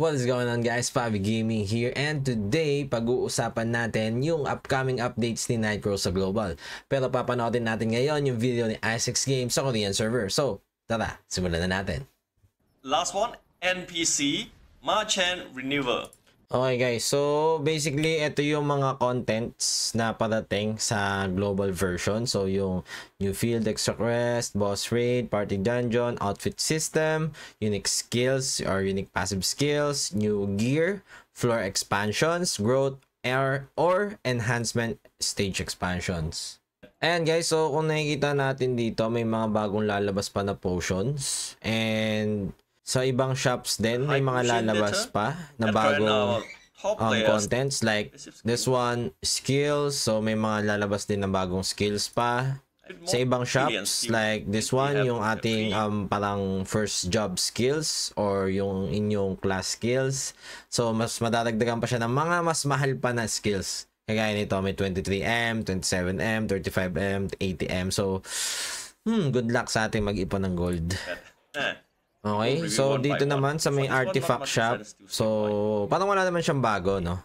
What is going on guys? Fabi Gaming here and today pag-uusapan natin yung upcoming updates ni Nitro sa Global. Pero papanoodin natin ngayon yung video ni i Games sa Korean server. So, tara, simulan na natin. Last one, NPC, Machen Renewal. Okay guys, so basically ito yung mga contents na parating sa global version. So yung new field, extra quest, boss raid, party dungeon, outfit system, unique skills or unique passive skills, new gear, floor expansions, growth, air, or enhancement stage expansions. And guys, so kung nakikita natin dito, may mga bagong lalabas pa na potions. And sa ibang shops din may mga lalabas pa na bagong um, contents like this one skills so may mga lalabas din na bagong skills pa sa ibang shops like this one yung ating um parang first job skills or yung inyong class skills so mas madadagdagan pa siya ng mga mas mahal pa na skills kagaya nito may 23M 27M 35M 80M so hmm good luck sa ating mag-ipon ng gold eh, eh. Okay, so dito naman sa may artifact shop. So, parang wala naman siyang bago, no?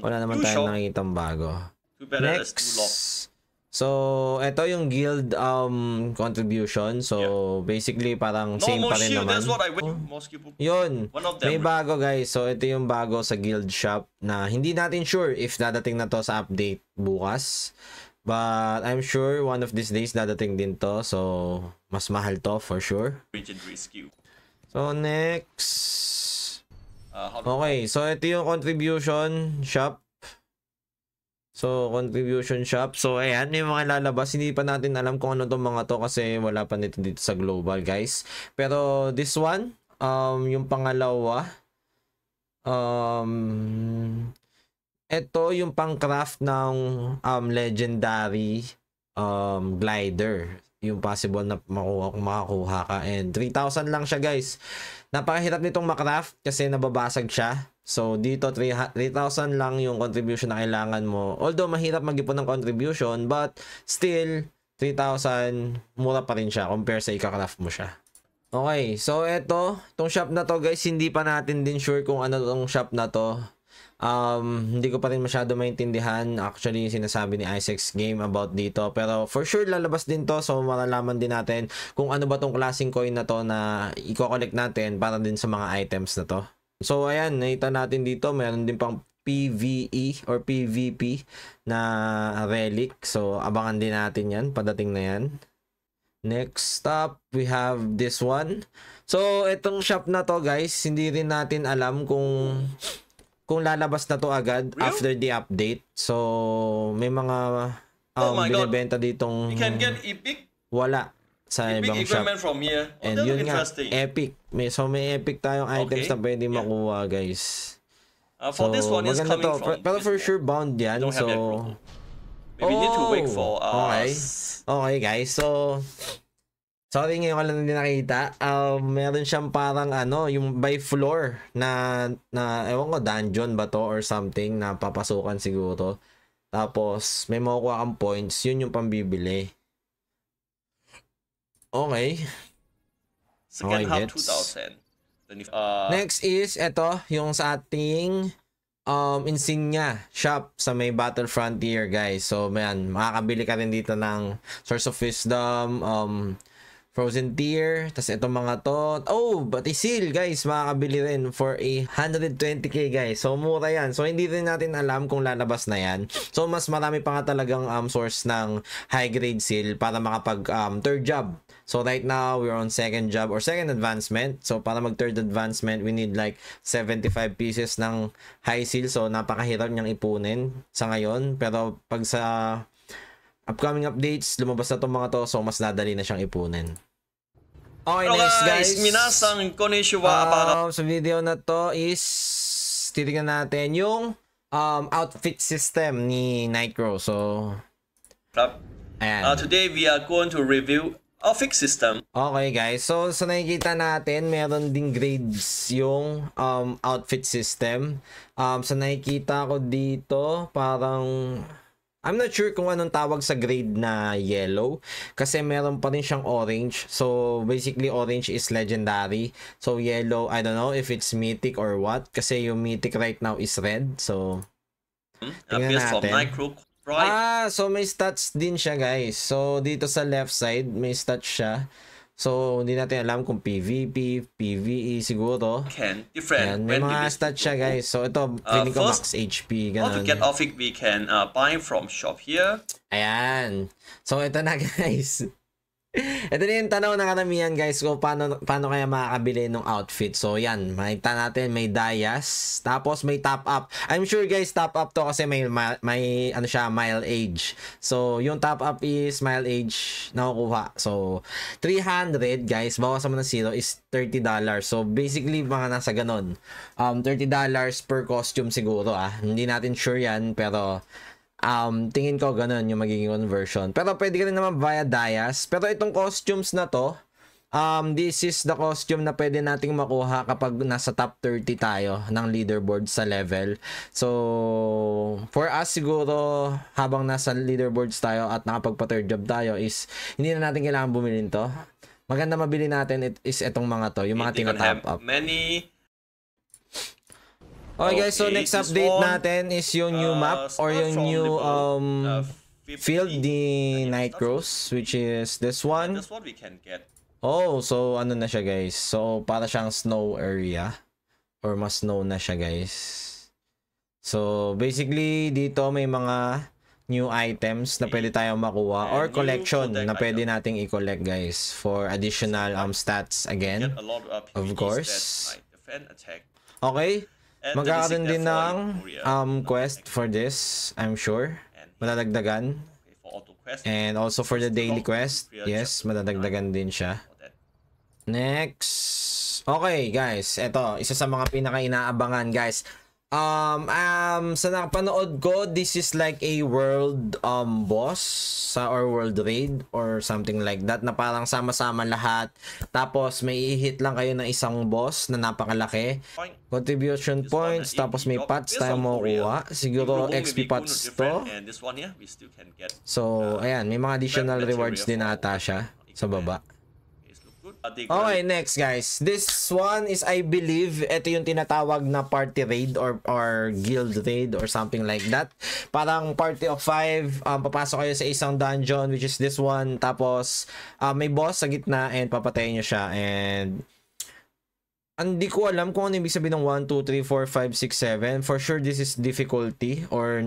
Wala naman tayong nakikitang bago. Next. So, ito yung guild um contribution. So, basically parang same pa rin naman. Oh, yun. May bago guys. So, ito yung bago sa guild shop na hindi natin sure if dadating na to sa update bukas. But I'm sure one of these days dadating din to. So, mas mahal to for sure. So, next. Okay, so ito yung contribution shop. So, contribution shop. So, ayan, may mga lalabas. Hindi pa natin alam kung ano tong mga to kasi wala pa nito dito sa global, guys. Pero, this one, um, yung pangalawa, um, ito yung pang-craft ng um, legendary um, glider yung possible na makuha makakuha ka. And 3,000 lang siya guys. Napakahirap nitong makraft kasi nababasag siya. So dito 3,000 lang yung contribution na kailangan mo. Although mahirap mag ng contribution but still 3,000 mura pa rin siya compare sa ikakraft mo siya. Okay, so eto, tong shop na to guys, hindi pa natin din sure kung ano tong shop na to. Um, hindi ko pa rin masyado maintindihan actually yung sinasabi ni Isaac's game about dito. Pero for sure lalabas din to so malalaman din natin kung ano ba tong klaseng coin na to na i-collect natin para din sa mga items na to. So ayan, nakita natin dito meron din pang PVE or PVP na relic. So abangan din natin yan, padating na yan. Next up, we have this one. So, itong shop na to guys, hindi rin natin alam kung kung lalabas na to agad Real? after the update. So, may mga oh um, oh binibenta ditong... You can get Epic? Wala. Sa Epic ibang shop. from here. Oh, And yun nga, Epic. May, so, may Epic tayong items okay. na pwede yeah. makuha, guys. Uh, for so, this one is coming to. from... Pero for sure, bound yan. So... Maybe oh, need to wait for... Oh. Uh, okay. Okay, guys. So... Sorry, ngayon ko lang din nakita. Uh, meron siyang parang ano, yung by floor na, na ewan ko, dungeon ba to or something na papasukan siguro. Tapos, may makukuha kang points. Yun yung pambibili. Okay. Second okay, half 2000. Uh, Next is, eto, yung sa ating um, insignia shop sa may Battle Frontier, guys. So, man, makakabili ka rin dito ng Source of Wisdom, um, Frozen Tier. Tapos itong mga to. Oh, Batisil guys, makakabili rin for a 120k guys. So mura yan. So hindi rin natin alam kung lalabas na yan. So mas marami pa nga talagang um, source ng high grade seal para makapag um, third job. So right now, we're on second job or second advancement. So para mag third advancement, we need like 75 pieces ng high seal. So napakahirap niyang ipunin sa ngayon. Pero pag sa upcoming updates, lumabas na tong mga to, so mas nadali na siyang ipunin. Okay, Hello nice guys. guys. Minasang konnichiwa. Um, sa video na to is titingnan natin yung um, outfit system ni Nightcrow. So, Ayan. Uh, today we are going to review outfit system. Okay guys, so sa nakikita natin, meron ding grades yung um, outfit system. Um, sa nakikita ko dito, parang I'm not sure kung anong tawag sa grade na yellow kasi meron pa rin siyang orange. So basically orange is legendary. So yellow, I don't know if it's mythic or what kasi yung mythic right now is red. So hmm? tingnan natin. Ah, so may stats din siya guys. So dito sa left side may stats siya. So, hindi natin alam kung PVP, PVE siguro. Can. Different. Ayan, may mga stats siya, oh, guys. So, ito, feeling uh, ko max HP. Ganun. to get off it, we can uh, buy from shop here. Ayan. So, ito na, guys. Ito na yung tanong ng karamihan guys kung paano, paano kaya makakabili ng outfit. So yan, makita natin may dias. tapos may top up. I'm sure guys top up to kasi may, may ano siya, mile age. So yung top up is mile age na kukuha. So 300 guys, bawasan mo ng zero is $30. So basically mga nasa ganun. Um, $30 per costume siguro ah. Hindi natin sure yan pero Um, tingin ko ganun yung magiging conversion. Pero pwede ka rin naman via Dias. Pero itong costumes na to, um, this is the costume na pwede nating makuha kapag nasa top 30 tayo ng leaderboard sa level. So, for us siguro, habang nasa leaderboards tayo at nakapagpa third job tayo is, hindi na natin kailangan bumili nito. Maganda mabili natin it is itong mga to, yung mga tinatap up. Many Okay, guys, so next update one, natin is yung new uh, map or yung new um uh, field ni Nightcrows which is this one. This one we can get. Oh, so ano na siya guys. So para siyang snow area or mas snow na siya guys. So basically dito may mga new items na pwede tayong makuha or collection na pwede nating i-collect guys for additional um stats again. Of course. attack. Okay. Magkakaroon din ng um, quest for this, I'm sure. Madadagdagan. And also for the daily quest, yes, madadagdagan din siya. Next. Okay, guys. Ito, isa sa mga pinaka-inaabangan, guys. Um, um, sa nakapanood ko, this is like a world um, boss sa, or world raid or something like that na parang sama-sama lahat. Tapos may hit lang kayo ng isang boss na napakalaki. Contribution uh, points, tapos may pots tayo makukuha. Siguro XP pots to. So, uh, ayan, may mga additional rewards din ata siya sa baba. Okay, next guys. This one is I believe ito yung tinatawag na party raid or or guild raid or something like that. Parang party of 5, um, papasok kayo sa isang dungeon which is this one tapos um, may boss sa gitna and papatayin niyo siya and hindi ko alam kung ano ibig sabihin ng 1, 2, 3, 4, 5, 6, 7. For sure, this is difficulty or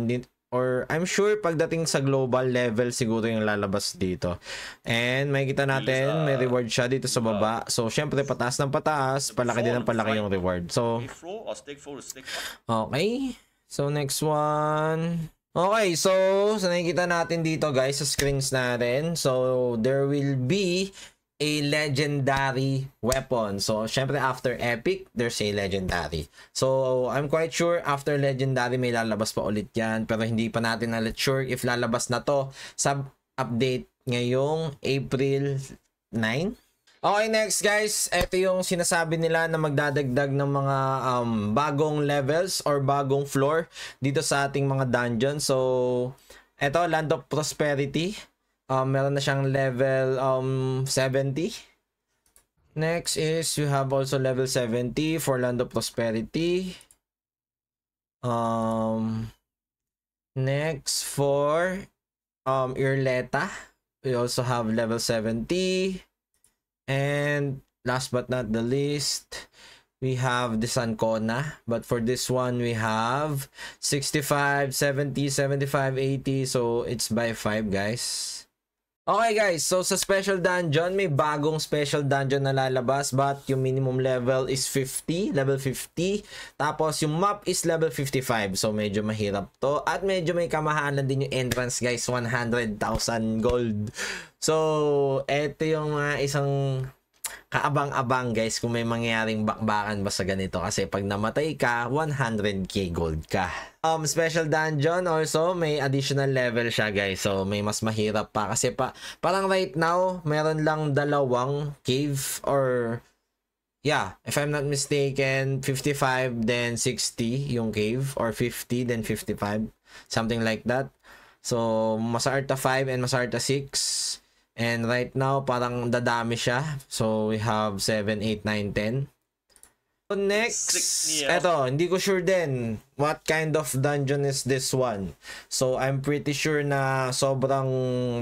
or I'm sure pagdating sa global level siguro yung lalabas dito. And makikita natin may ah, reward siya dito sa diba? baba. So syempre pataas ng pataas, palaki din ng palaki yung reward. So oh, Okay. So next one. Okay, so, so nakikita natin dito guys sa screens natin. So there will be a legendary weapon. So, syempre after epic, there's a legendary. So, I'm quite sure after legendary may lalabas pa ulit 'yan, pero hindi pa natin na let sure if lalabas na 'to sa update ngayong April 9. Okay, next guys, ito yung sinasabi nila na magdadagdag ng mga um, bagong levels or bagong floor dito sa ating mga dungeon. So, ito, Land of Prosperity. Um, meron na siyang level um, 70. Next is you have also level 70 for Land of Prosperity. Um, next for um, Irleta. We also have level 70. And last but not the least, we have the Sancona. But for this one, we have 65, 70, 75, 80. So it's by 5 guys. Okay guys, so sa special dungeon, may bagong special dungeon na lalabas but yung minimum level is 50, level 50. Tapos yung map is level 55, so medyo mahirap to. At medyo may kamahalan din yung entrance guys, 100,000 gold. So, ito yung uh, isang kaabang-abang guys kung may mangyayaring bakbakan ba sa ganito kasi pag namatay ka, 100k gold ka. Um, special dungeon also, may additional level siya guys. So, may mas mahirap pa kasi pa, parang right now, meron lang dalawang cave or Yeah, if I'm not mistaken, 55 then 60 yung cave or 50 then 55, something like that. So, Masarta 5 and Masarta 6 And right now, parang dadami siya. So, we have 7, 8, 9, 10. So next, yeah. eto, hindi ko sure din what kind of dungeon is this one. So, I'm pretty sure na sobrang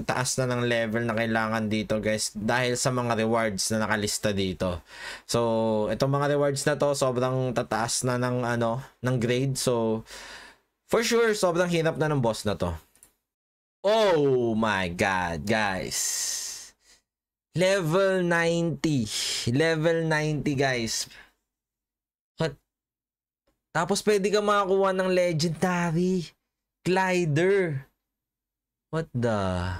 taas na ng level na kailangan dito guys dahil sa mga rewards na nakalista dito. So, itong mga rewards na to sobrang tataas na ng ano, ng grade. So, for sure, sobrang hinap na ng boss na to. Oh my God, guys. Level 90. Level 90, guys. What? Tapos pwede ka makakuha ng legendary glider. What the?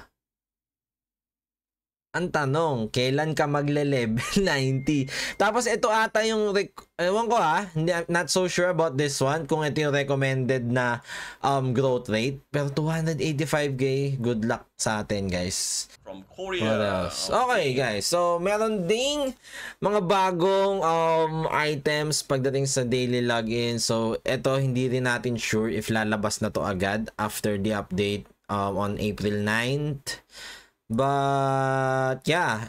Ang tanong, kailan ka magle-level 90? Tapos ito ata yung, ewan ko ha, not so sure about this one, kung ito yung recommended na um, growth rate. Pero 285k, good luck sa atin guys. From Korea. What else? Okay guys, so meron ding mga bagong um, items pagdating sa daily login. So ito, hindi rin natin sure if lalabas na to agad after the update um, on April 9th. But yeah,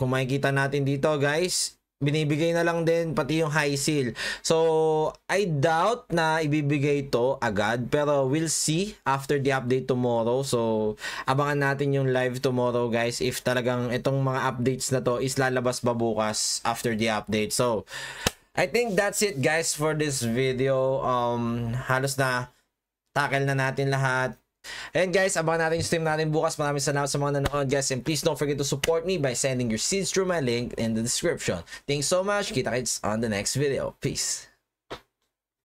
kung makikita natin dito guys, binibigay na lang din pati yung high seal. So, I doubt na ibibigay to agad pero we'll see after the update tomorrow. So, abangan natin yung live tomorrow guys if talagang itong mga updates na to is lalabas ba bukas after the update. So, I think that's it guys for this video. Um, halos na tackle na natin lahat And guys, abangan natin yung stream natin bukas. Maraming salamat sa mga nanonood guys. And please don't forget to support me by sending your seeds through my link in the description. Thanks so much. Kita kits on the next video. Peace.